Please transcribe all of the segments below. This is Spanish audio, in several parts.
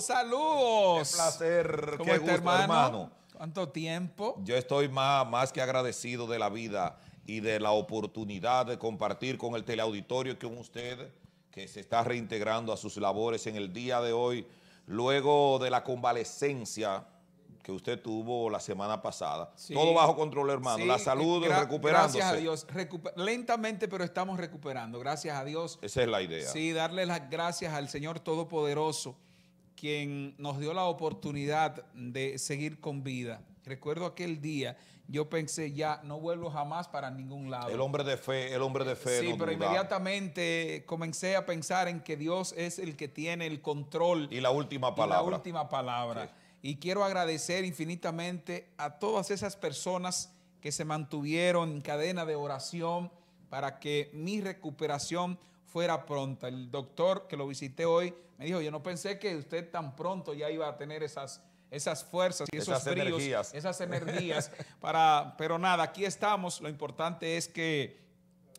saludos. Qué placer, hermano? ¿Cuánto tiempo? Yo estoy más, más que agradecido de la vida y de la oportunidad de compartir con el teleauditorio que usted que se está reintegrando a sus labores en el día de hoy, luego de la convalecencia que usted tuvo la semana pasada. Todo bajo control, hermano. la salud recuperándose. Gracias a Dios. lentamente, pero estamos recuperando. Gracias a Dios. Esa es la idea. Sí, darle las gracias al Señor Todopoderoso quien nos dio la oportunidad de seguir con vida. Recuerdo aquel día, yo pensé ya, no vuelvo jamás para ningún lado. El hombre de fe, el hombre de fe. Sí, pero inmediatamente comencé a pensar en que Dios es el que tiene el control. Y la última palabra. la última palabra. Y quiero agradecer infinitamente a todas esas personas que se mantuvieron en cadena de oración para que mi recuperación fuera pronta. El doctor que lo visité hoy me dijo, yo no pensé que usted tan pronto ya iba a tener esas, esas fuerzas y esas energías. esas energías para, pero nada, aquí estamos. Lo importante es que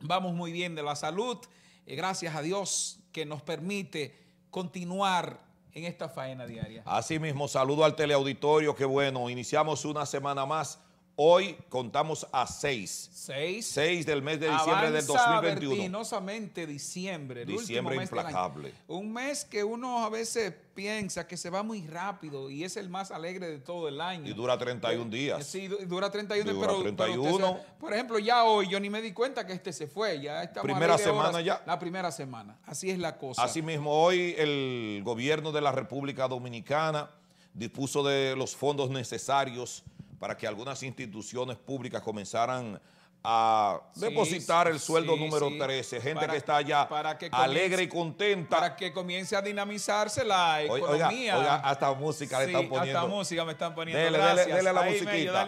vamos muy bien de la salud. Eh, gracias a Dios que nos permite continuar en esta faena diaria. Así mismo saludo al teleauditorio, qué bueno, iniciamos una semana más Hoy contamos a seis. Seis. Seis del mes de diciembre del 2021. vertiginosamente diciembre. El diciembre último mes implacable. Un mes que uno a veces piensa que se va muy rápido y es el más alegre de todo el año. Y dura 31 eh, días. Sí, dura 31, pero, 31. por ejemplo, ya hoy yo ni me di cuenta que este se fue, ya estamos Primera semana ya. La primera semana, así es la cosa. Asimismo, hoy el gobierno de la República Dominicana dispuso de los fondos necesarios para que algunas instituciones públicas comenzaran a depositar el sueldo número 13. Gente que está allá alegre y contenta. Para que comience a dinamizarse la economía. Oiga, hasta música le están poniendo. Hasta música me están poniendo. Dele, Gracias. la musiquita.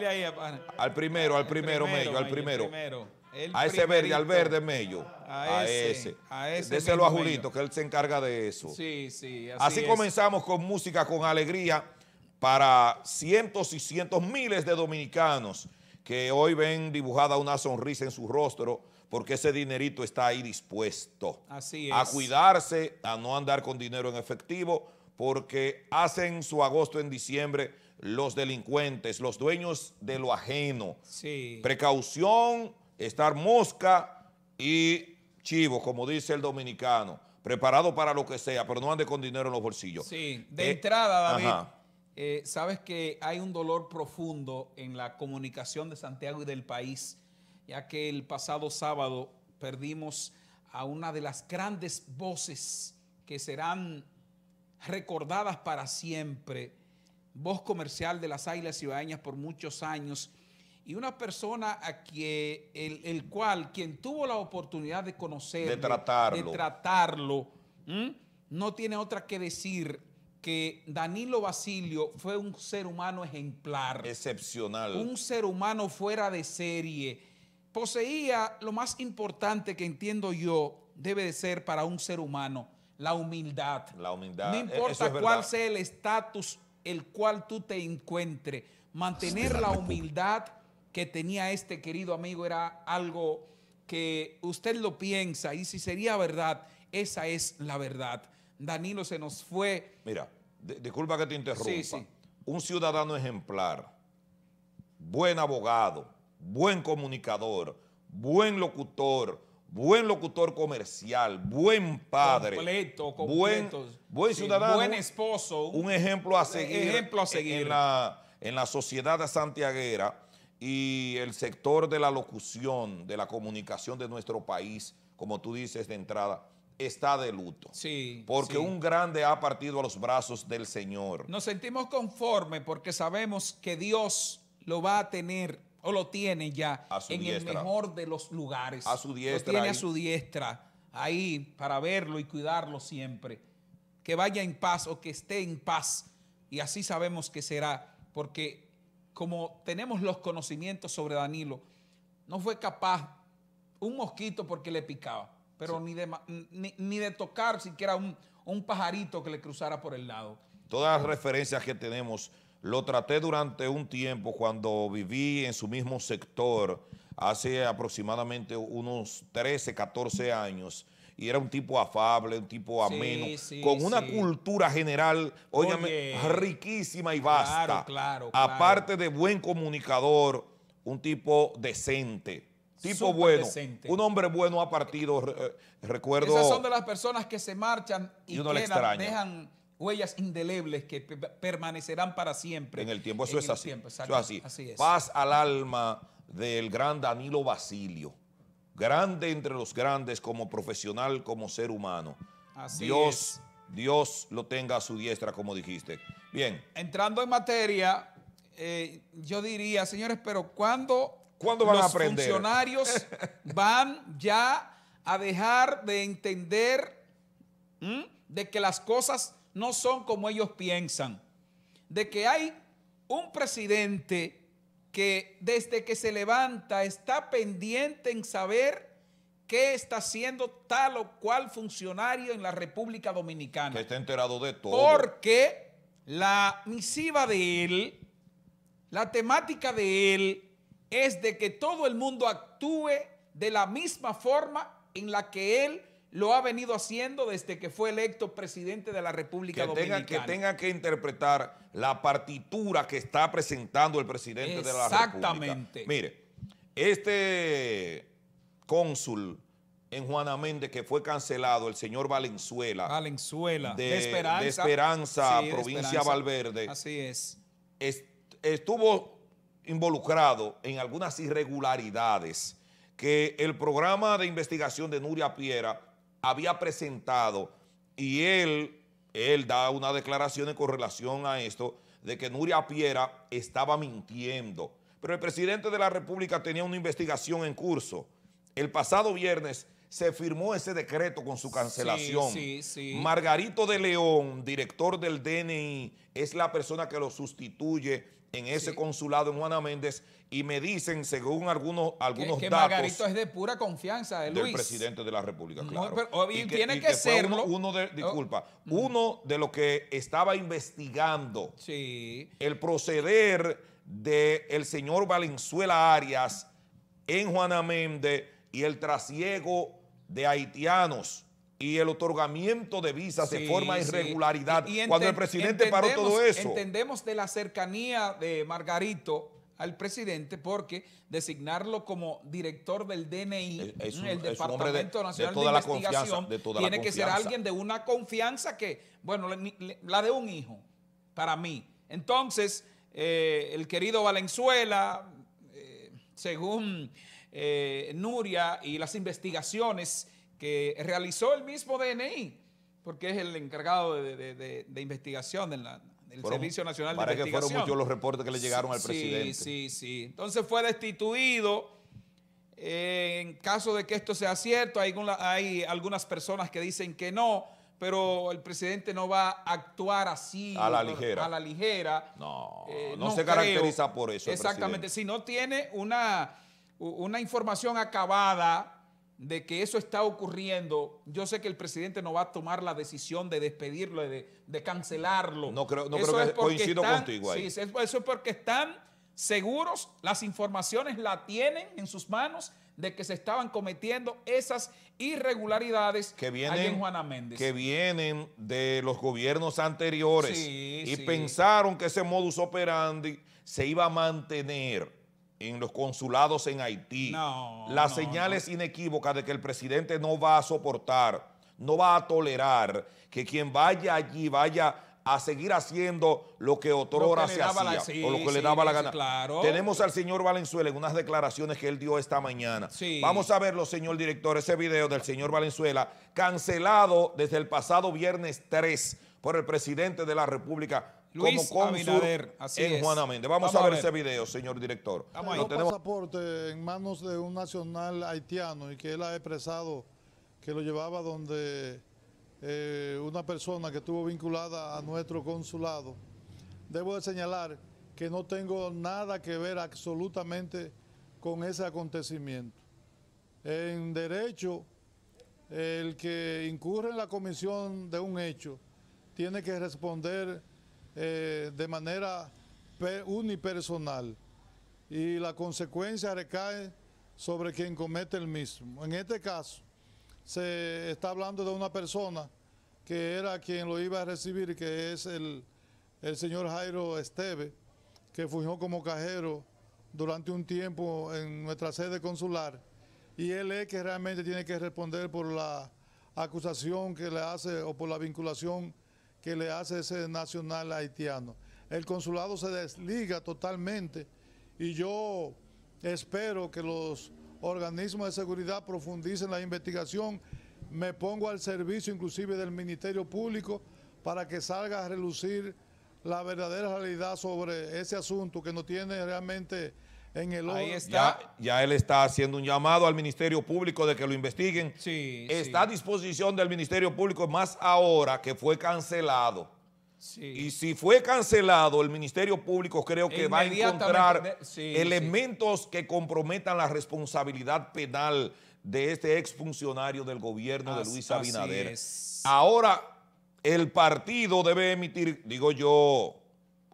al primero, al primero, Mello, al primero. a ese verde, al verde Mello. A, ese. A ese. Déselo a Julito, que él se encarga de eso. Sí, sí. Así, comenzamos con música, con alegría para cientos y cientos, miles de dominicanos que hoy ven dibujada una sonrisa en su rostro porque ese dinerito está ahí dispuesto. A cuidarse, a no andar con dinero en efectivo, porque hacen su agosto en diciembre los delincuentes, los dueños de lo ajeno. Sí. Precaución, estar mosca y chivo, como dice el dominicano. Preparado para lo que sea, pero no ande con dinero en los bolsillos. Sí, de eh, entrada, David. Eh, sabes que hay un dolor profundo en la comunicación de Santiago y del país, ya que el pasado sábado perdimos a una de las grandes voces que serán recordadas para siempre, voz comercial de las Águilas Ciudadanas por muchos años, y una persona a quien, el, cual, quien tuvo la oportunidad de conocer, de tratarlo, de tratarlo no tiene otra que decir que Danilo Basilio fue un ser humano ejemplar. Excepcional. Un ser humano fuera de serie. Poseía lo más importante que entiendo yo debe de ser para un ser humano, la humildad. La humildad. No e-, importa cuál sea el estatus el cual tú te encuentres, mantener la humildad que tenía este querido amigo era algo que usted lo piensa y si sería verdad, esa es la verdad. Danilo se nos fue. Mira, disculpa que te interrumpa. Sí, sí. Un ciudadano ejemplar, buen abogado, buen comunicador, buen locutor, buen locutor comercial, buen padre, completo, buen, buen ciudadano, buen esposo, un ejemplo a seguir, ejemplo a seguir. En, la, en la sociedad santiaguera y el sector de la locución, de la comunicación de nuestro país, como tú dices de entrada, está de luto. Sí. Porque un grande ha partido a los brazos del Señor. Nos sentimos conforme porque sabemos que Dios lo va a tener o lo tiene ya en el mejor de los lugares. A su diestra. Lo tiene a su diestra ahí para verlo y cuidarlo siempre. Que vaya en paz o que esté en paz. Y así sabemos que será porque como tenemos los conocimientos sobre Danilo, no fue capaz un mosquito porque le picaba pero ni, de, ni, de tocar siquiera un, un pajarito que le cruzara por el lado. Todas las referencias que tenemos, lo traté durante un tiempo cuando viví en su mismo sector, hace aproximadamente unos 13, 14 años, y era un tipo afable, un tipo ameno, con una cultura general, óyame, riquísima y vasta. Aparte de buen comunicador, un tipo decente tipo bueno, un hombre bueno ha partido, eh, recuerdo. Esas son de las personas que se marchan y, dejan huellas indelebles que permanecerán para siempre. En el tiempo, eso es así. eso así. Paz al alma del gran Danilo Basilio, grande entre los grandes como profesional, como ser humano. Así Dios, Dios lo tenga a su diestra, como dijiste. Bien. Entrando en materia, eh, yo diría, señores, pero ¿cuándo ¿Cuándo van los a aprender? Los funcionarios van ya a dejar de entender de que las cosas no son como ellos piensan, de que hay un presidente que desde que se levanta está pendiente en saber qué está haciendo tal o cual funcionario en la República Dominicana. Que está enterado de todo. Porque la misiva de él, la temática de él, es de que todo el mundo actúe de la misma forma en la que él lo ha venido haciendo desde que fue electo presidente de la República Dominicana. que tenga que interpretar la partitura que está presentando el presidente de la República. Exactamente. Mire, este cónsul en Juana Méndez que fue cancelado, el señor Valenzuela. Valenzuela, de, Esperanza. De Esperanza, provincia Valverde. Así es. estuvo involucrado en algunas irregularidades que el programa de investigación de Nuria Piera había presentado y él, él da una declaración con relación a esto de que Nuria Piera estaba mintiendo. Pero el presidente de la República tenía una investigación en curso. El pasado viernes se firmó ese decreto con su cancelación. Margarito de León, director del DNI, es la persona que lo sustituye en ese consulado en Juana Méndez y me dicen, según algunos, algunos que, que datos. es de pura confianza Del presidente de la República, claro. tiene que, ser Uno, de, oh, disculpa, mm. uno de los que estaba investigando el proceder del señor Valenzuela Arias en Juana Méndez y el trasiego de haitianos y el otorgamiento de visas se de forma irregularidad. cuando el presidente paró todo eso. Entendemos de la cercanía de Margarito al presidente porque designarlo como director del DNI, el Departamento Nacional de, Investigación, tiene que ser alguien de una confianza que, bueno, la de un hijo, para mí. Entonces, eh, el querido Valenzuela, eh, según eh, Nuria y las investigaciones, que realizó el mismo DNI, porque es el encargado de, investigación del Servicio Nacional de Investigación. Para que fueron muchos los reportes que le llegaron al presidente. Sí, sí, sí. Entonces fue destituido. en caso de que esto sea cierto, hay, algunas personas que dicen que no, pero el presidente no va a actuar así. A la ligera. A la ligera. No, eh, no, se caracteriza por eso. Exactamente. si no tiene una, una información acabada de que eso está ocurriendo, yo sé que el presidente no va a tomar la decisión de despedirlo, de, cancelarlo. No creo, que coincido contigo ahí. Sí, eso es porque están seguros, las informaciones la tienen en sus manos de que se estaban cometiendo esas irregularidades que vienen, en Juana Méndez. Que vienen de los gobiernos anteriores y pensaron que ese modus operandi se iba a mantener en los consulados en Haití. No, la inequívocas señal de que el presidente no va a soportar, no va a tolerar que quien vaya allí vaya a seguir haciendo lo que otrora se hacía o lo que le daba la gana. Tenemos al señor Valenzuela en unas declaraciones que él dio esta mañana. Vamos a verlo, señor director, ese video del señor Valenzuela cancelado desde el pasado viernes 3 por el presidente de la República, como así en Juan Améndez. Vamos, a, ver ese video, señor director. tenemos... pasaporte en manos de un nacional haitiano y que él ha expresado que lo llevaba donde eh, una persona que estuvo vinculada a nuestro consulado. Debo de señalar que no tengo nada que ver absolutamente con ese acontecimiento. En derecho, el que incurre en la comisión de un hecho tiene que responder eh, de manera unipersonal y la consecuencia recae sobre quien comete el mismo. En este caso, se está hablando de una persona que era quien lo iba a recibir, que es el, el señor Jairo Esteve, que fungió como cajero durante un tiempo en nuestra sede consular, y él es que realmente tiene que responder por la acusación que le hace o por la vinculación que le hace ese nacional haitiano. El consulado se desliga totalmente y yo espero que los organismos de seguridad profundicen la investigación. Me pongo al servicio inclusive del Ministerio Público para que salga a relucir la verdadera realidad sobre ese asunto que no tiene realmente el Ahí está. Ya, él está haciendo un llamado al Ministerio Público de que lo investiguen. Sí, está a disposición del Ministerio Público más ahora que fue cancelado. Y si fue cancelado, el Ministerio Público creo que va a encontrar elementos que comprometan la responsabilidad penal de este exfuncionario del gobierno de Luis Abinader. Ahora, el partido debe emitir, digo yo,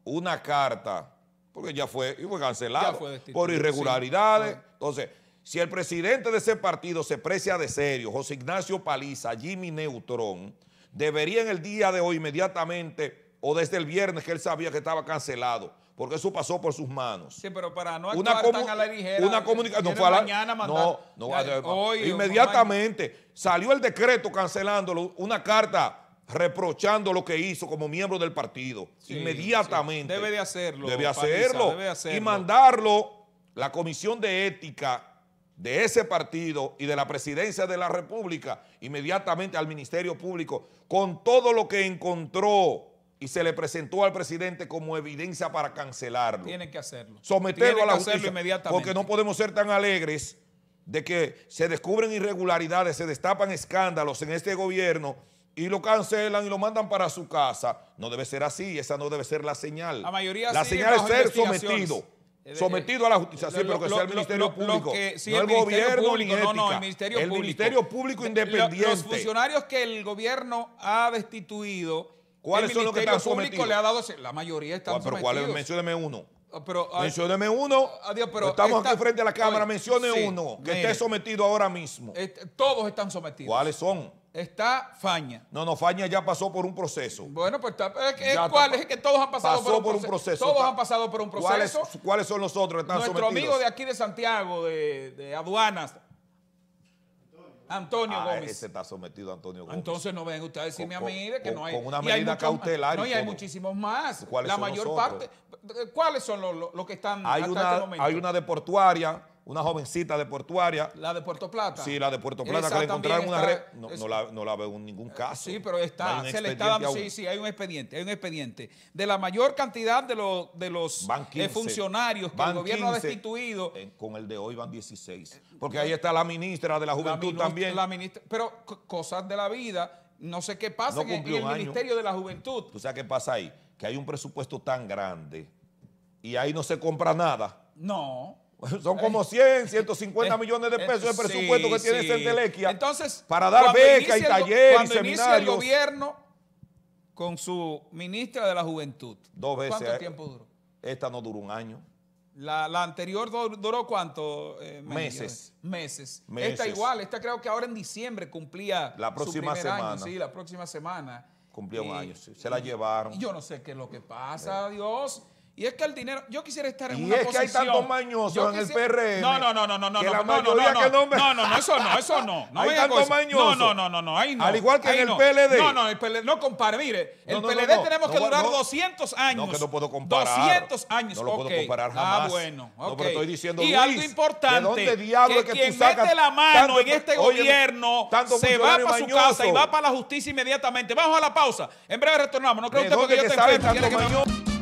una carta porque ya fue, y fue cancelado por irregularidades. Entonces, si el presidente de ese partido se precia de serio, José Ignacio Paliza, Jimmy Neutrón, debería en el día de hoy inmediatamente, o desde el viernes que él sabía que estaba cancelado, porque eso pasó por sus manos. Sí, pero para no actuar una tan Una comunicación. No fue la, mañana mandar, no, hoy, inmediatamente. Salió el decreto cancelándolo, una carta reprochando lo que hizo como miembro del partido. Inmediatamente. Debe de hacerlo. Debe hacerlo. hacerlo. Y mandarlo la comisión de ética de ese partido y de la presidencia de la República inmediatamente al Ministerio Público con todo lo que encontró y se le presentó al presidente como evidencia para cancelarlo. ...tiene que hacerlo. Someterlo a la justicia. Porque no podemos ser tan alegres de que se descubren irregularidades, se destapan escándalos en este gobierno y lo cancelan y lo mandan para su casa. No debe ser así, esa no debe ser la señal. La mayoría La señal es ser sometido. Eh, eh, sometido a la justicia, eh, sí, pero que sea el Ministerio Público. no el, gobierno ni no, el Ministerio Público. independiente. Los funcionarios que el gobierno ha destituido, ¿cuáles son los que están sometidos? Le ha dado, la mayoría están pero sometidos. Pero mencióneme uno. Ah, pero, ah, Mencióneme uno. Adiós, ah, pero estamos aquí frente a la cámara. Oye, uno que esté sometido ahora mismo. Este, todos están sometidos. ¿Cuáles son? Está Faña. No, no, Faña ya pasó por un proceso. Bueno, pues está, es, ¿cuál es? que todos han pasado por un, proceso. Todos han pasado por un proceso. ¿Cuáles, cuáles son los otros que están Nuestro Nuestro amigo de aquí de Santiago, de aduanas, Antonio ah, Gómez. está sometido Antonio Gómez. Entonces no ven ustedes a decirme a mí de que no hay. Con una medida cautelaria. No, y hay muchísimos más. La mayor parte. ¿Cuáles son los, que están hay hasta una, este Hay una deportuaria una jovencita de portuaria. ¿La de Puerto Plata? Sí, la de Puerto Plata, que le encontraron una red. No, la, veo en ningún ah, caso. Sí, pero está, se le está sí, sí, hay un expediente, hay un expediente. De la mayor cantidad de, de los eh, funcionarios que el gobierno ha destituido. con el de hoy van 16. Eh, Porque ahí está la ministra de la Juventud también. La ministra, pero cosas de la vida, no sé qué pasa en, el Ministerio de la Juventud. O sea, qué pasa ahí? Que hay un presupuesto tan grande y ahí no se compra nada. No. Son como 100, 150 eh, millones de eh, pesos de presupuesto que tiene sí. Entonces, para dar becas y talleres y seminarios. Inicia el gobierno con su ministra de la Juventud. Dos veces. ¿Cuánto eh, tiempo duró? Esta no duró un año. La, anterior duró cuánto? meses. meses. Esta igual, esta creo que ahora en diciembre cumplía la próxima semana. sí, la próxima semana. Cumplía un año, sí. Se la llevaron. yo no sé qué es lo que pasa, Dios. Y es que el dinero, yo quisiera estar en una es posición. Y es que hay tantos mañosos en el PRM. No, no, no, no, no, no, no, no, no, no, no, eso no, eso no. hay tantos mañosos. No, no, no, no, no, Al igual que en el PLD. No, no, el PLD, no compare, mire, el PLD tenemos que durar 200 años. No, no puedo comparar. 200 años, No lo puedo comparar ah, jamás. Ah, bueno, No, pero estoy diciendo, Y Luis, algo importante, ¿de dónde diablo que, es que tú mete la mano en este gobierno se va para su casa y va para la justicia inmediatamente. Vamos a la pausa. En breve retornamos. No creo usted porque yo te enfermo.